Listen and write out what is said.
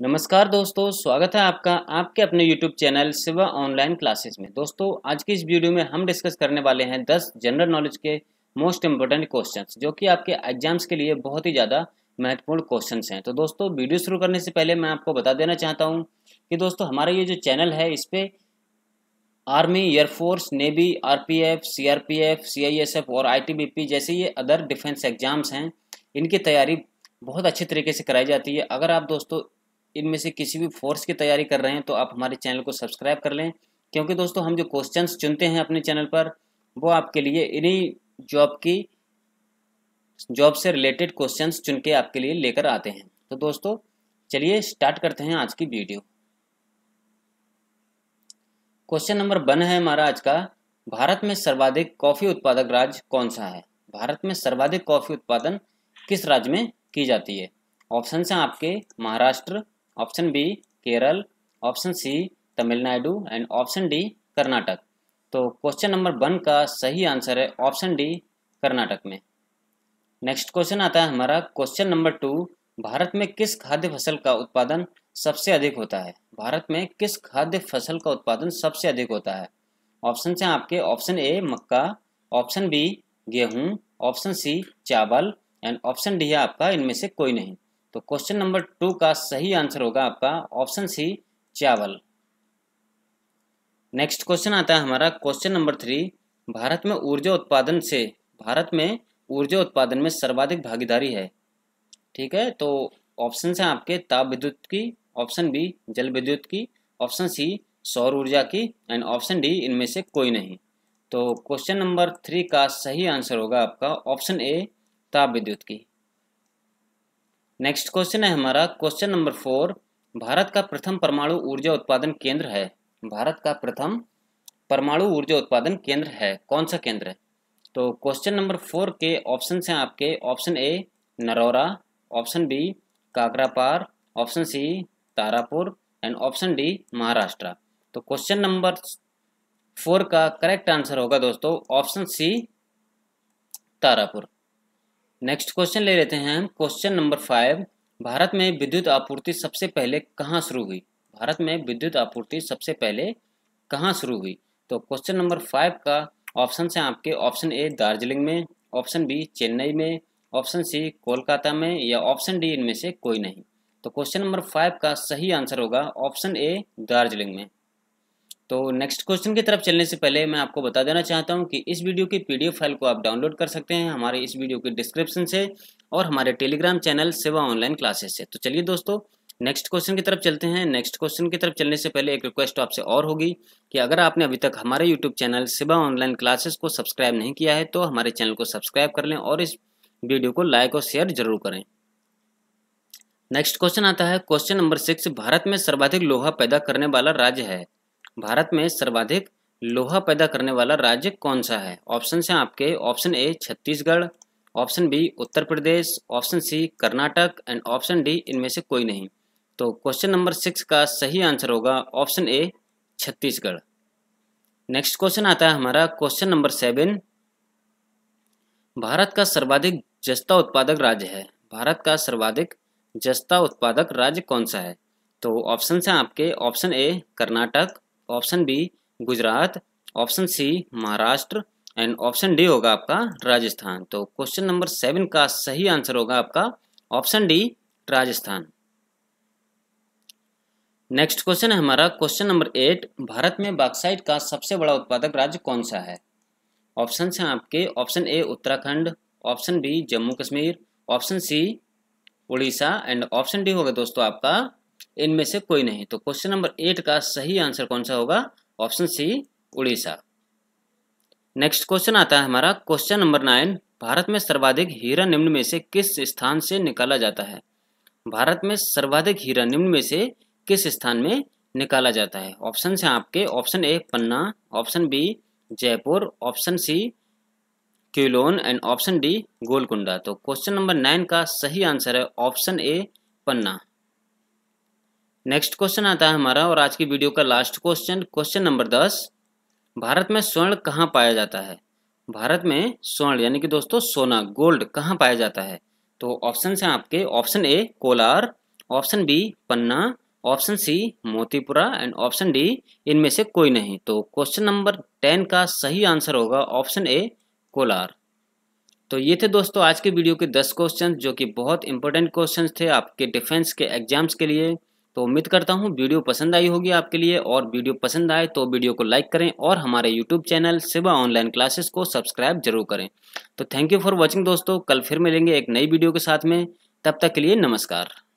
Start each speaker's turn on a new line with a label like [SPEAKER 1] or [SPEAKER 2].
[SPEAKER 1] नमस्कार दोस्तों स्वागत है आपका आपके अपने YouTube channel Shiva online classes में दोस्तों आज की इस वीडियो में हम डिस्कस करने वाले हैं 10 जनरल नॉलेज के मोस्ट इम्पोर्टेंट क्वेश्चंस जो कि आपके एग्जाम्स के लिए बहुत ही ज़्यादा महत्वपूर्ण क्वेश्चंस हैं तो दोस्तों वीडियो शुरू करने से पहले मैं आपको बता देना चाहता हूँ कि दोस्तों हमारा ये जो चैनल है इस पर army air force navy R P F C R P F C I S F और आई टी बी पी जैसे ये अदर डिफेंस एग्जाम्स हैं इनकी तैयारी बहुत अच्छे तरीके से कराई जाती है अगर आप दोस्तों इनमें से किसी भी फोर्स की तैयारी कर रहे हैं तो आप हमारे चैनल को सब्सक्राइब कर लें क्योंकि दोस्तों हम जो क्वेश्चन चुनते हैं अपने चैनल पर वो आपके लिए इन्हीं जॉब की जॉब से रिलेटेड क्वेश्चंस चुन के आपके लिए लेकर आते हैं तो दोस्तों चलिए स्टार्ट करते हैं आज की वीडियो क्वेश्चन नंबर वन है हमारा आज का भारत में सर्वाधिक कॉफी उत्पादक राज्य कौन सा है भारत में सर्वाधिक कॉफी उत्पादन किस राज्य में की जाती है ऑप्शन हैं आपके Maharashtra option B Kerala option C Tamil Nadu and option D Karnataka तो क्वेश्चन नंबर वन का सही आंसर है ऑप्शन डी कर्नाटक में नेक्स्ट क्वेश्चन आता है हमारा क्वेश्चन नंबर टू भारत में किस खाद्य फसल का उत्पादन सबसे अधिक होता है भारत में किस खाद्य फसल का उत्पादन सबसे अधिक होता है ऑप्शन हैं आपके ऑप्शन ए मक्का ऑप्शन बी गेहूं ऑप्शन सी चावल एंड ऑप्शन डी है आपका इनमें से कोई नहीं तो क्वेश्चन नंबर टू का सही आंसर होगा आपका ऑप्शन सी चावल नेक्स्ट क्वेश्चन आता है हमारा क्वेश्चन नंबर थ्री भारत में ऊर्जा उत्पादन से भारत में ऊर्जा उत्पादन में सर्वाधिक भागीदारी है ठीक है तो ऑप्शन है आपके ताप विद्युत की ऑप्शन बी जल विद्युत की ऑप्शन सी सौर ऊर्जा की एंड ऑप्शन डी इनमें से कोई नहीं तो क्वेश्चन नंबर थ्री का सही आंसर होगा आपका ऑप्शन ए ताप विद्युत की नेक्स्ट क्वेश्चन है हमारा क्वेश्चन नंबर फोर भारत का प्रथम परमाणु ऊर्जा उत्पादन केंद्र है भारत का प्रथम परमाणु ऊर्जा उत्पादन केंद्र है कौन सा केंद्र है तो क्वेश्चन नंबर फोर के ऑप्शन हैं आपके option A Narora option B Kakrapar option C Tarapur and option D Maharashtra तो क्वेश्चन नंबर फोर का करेक्ट आंसर होगा दोस्तों option C Tarapur next question ले लेते हैं हम क्वेश्चन नंबर फाइव भारत में विद्युत आपूर्ति सबसे पहले कहाँ शुरू हुई भारत में विद्युत आपूर्ति सबसे पहले कहाँ शुरू हुई तो क्वेश्चन नंबर फाइव का ऑप्शन से आपके ऑप्शन ए दार्जिलिंग में ऑप्शन बी चेन्नई में ऑप्शन सी कोलकाता में या ऑप्शन डी इनमें से कोई नहीं तो क्वेश्चन नंबर फाइव का सही आंसर होगा ऑप्शन ए दार्जिलिंग में तो नेक्स्ट क्वेश्चन की तरफ चलने से पहले मैं आपको बता देना चाहता हूँ कि इस वीडियो की पीडीएफ फाइल को आप डाउनलोड कर सकते हैं हमारे इस वीडियो के डिस्क्रिप्शन से और हमारे telegram channel Seva online classes से तो चलिए दोस्तों नेक्स्ट क्वेश्चन की तरफ चलते हैं नेक्स्ट क्वेश्चन की तरफ चलने से पहले एक रिक्वेस्ट आपसे और होगी कि अगर आपने अभी तक हमारे YouTube channel Siba online classes को सब्सक्राइब नहीं किया है तो हमारे चैनल को सब्सक्राइब कर लें और इस वीडियो को लाइक और शेयर जरूर करें नेक्स्ट क्वेश्चन आता है क्वेश्चन नंबर सिक्स भारत में सर्वाधिक लोहा पैदा करने वाला राज्य है भारत में सर्वाधिक लोहा पैदा करने वाला राज्य कौन सा है ऑप्शन है आपके option A Chhattisgarh option B Uttar Pradesh option C Karnataka and option D इनमें से कोई नहीं तो क्वेश्चन नंबर सिक्स का सही आंसर होगा option A Chhattisgarh next question आता है हमारा क्वेश्चन नंबर सेवन भारत का सर्वाधिक जस्ता उत्पादक राज्य है भारत का सर्वाधिक जस्ता उत्पादक राज्य कौन सा है तो ऑप्शन हैं आपके option A Karnataka option B Gujarat option C Maharashtra and option D होगा आपका राजस्थान तो क्वेश्चन नंबर सेवन का सही आंसर होगा आपका option D Rajasthan next question है हमारा क्वेश्चन नंबर एट भारत में बाक्साइट का सबसे बड़ा उत्पादक राज्य कौन सा है ऑप्शन हैं आपके option A Uttarakhand option B Jammu Kashmir option C Orissa and option D होगा दोस्तों आपका इनमें से कोई नहीं तो क्वेश्चन नंबर एट का सही आंसर कौन सा होगा option C Orissa next question आता है हमारा क्वेश्चन नंबर नाइन भारत में सर्वाधिक हीरा निम्न में से किस स्थान से निकाला जाता है भारत में सर्वाधिक हीरा निम्न में से किस स्थान में निकाला जाता है ऑप्शन है आपके option A Panna option B Jaipur option C Quilon and option D Golconda तो क्वेश्चन नंबर नाइन का सही आंसर है option A Panna next question आता है हमारा और आज की वीडियो का लास्ट क्वेश्चन क्वेश्चन नंबर दस भारत में स्वर्ण कहाँ पाया जाता है भारत में स्वर्ण यानी कि दोस्तों सोना गोल्ड कहाँ पाया जाता है तो ऑप्शन हैं आपके option A Kolar option B Panna option C Motipura and option D इनमें से कोई नहीं तो क्वेश्चन नंबर टेन का सही आंसर होगा ऑप्शन ए कोलार तो ये थे दोस्तों आज के वीडियो के दस क्वेश्चन जो कि बहुत इंपॉर्टेंट क्वेश्चन थे आपके डिफेंस के एग्जाम्स के लिए तो उम्मीद करता हूँ वीडियो पसंद आई होगी आपके लिए और वीडियो पसंद आए तो वीडियो को लाइक करें और हमारे YouTube channel Siva online classes को सब्सक्राइब जरूर करें तो थैंक यू फॉर वॉचिंग दोस्तों कल फिर मिलेंगे एक नई वीडियो के साथ में तब तक के लिए नमस्कार